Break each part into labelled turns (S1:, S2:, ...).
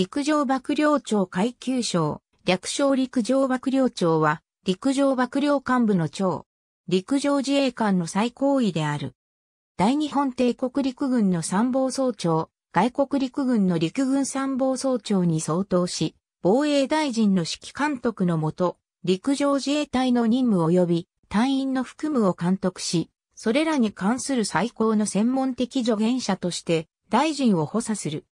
S1: 陸上幕僚長階級賞略称陸上幕僚長は、陸上幕僚幹部の長、陸上自衛官の最高位である。大日本帝国陸軍の参謀総長、外国陸軍の陸軍参謀総長に相当し、防衛大臣の指揮監督のもと、陸上自衛隊の任務及び隊員の服務を監督し、それらに関する最高の専門的助言者として大臣を補佐する。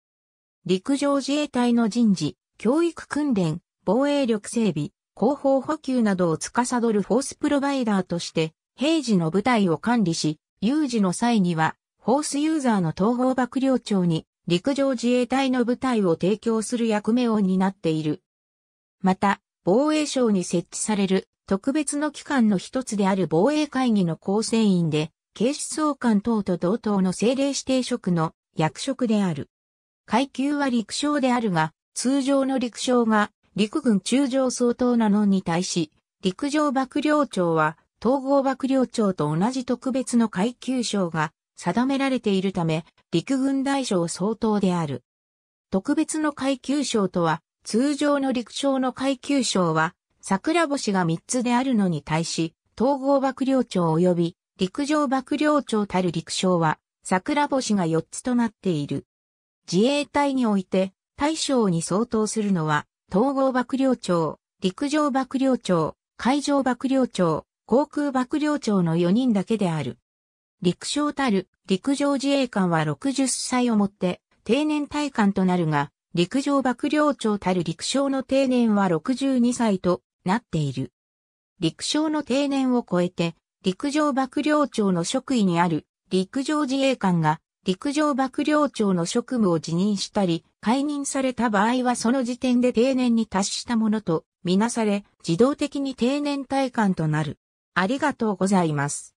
S1: 陸上自衛隊の人事、教育訓練、防衛力整備、広報補給などを司るフォースプロバイダーとして、平時の部隊を管理し、有事の際には、フォースユーザーの統合幕僚長に、陸上自衛隊の部隊を提供する役目を担っている。また、防衛省に設置される特別の機関の一つである防衛会議の構成員で、警視総監等と同等の政令指定職の役職である。階級は陸将であるが、通常の陸将が陸軍中将相当なのに対し、陸上幕僚長は統合幕僚長と同じ特別の階級章が定められているため、陸軍大将相当である。特別の階級章とは、通常の陸将の階級章は、桜星が3つであるのに対し、統合幕僚長及び陸上幕僚長たる陸将は、桜星が4つとなっている。自衛隊において大将に相当するのは、統合幕僚長、陸上幕僚長、海上幕僚長、航空幕僚長の4人だけである。陸将たる陸上自衛官は60歳をもって定年退官となるが、陸上幕僚長たる陸将の定年は62歳となっている。陸将の定年を超えて、陸上幕僚長の職位にある陸上自衛官が陸上幕僚長の職務を辞任したり、解任された場合はその時点で定年に達したものとみなされ、自動的に定年退官となる。ありがとうございます。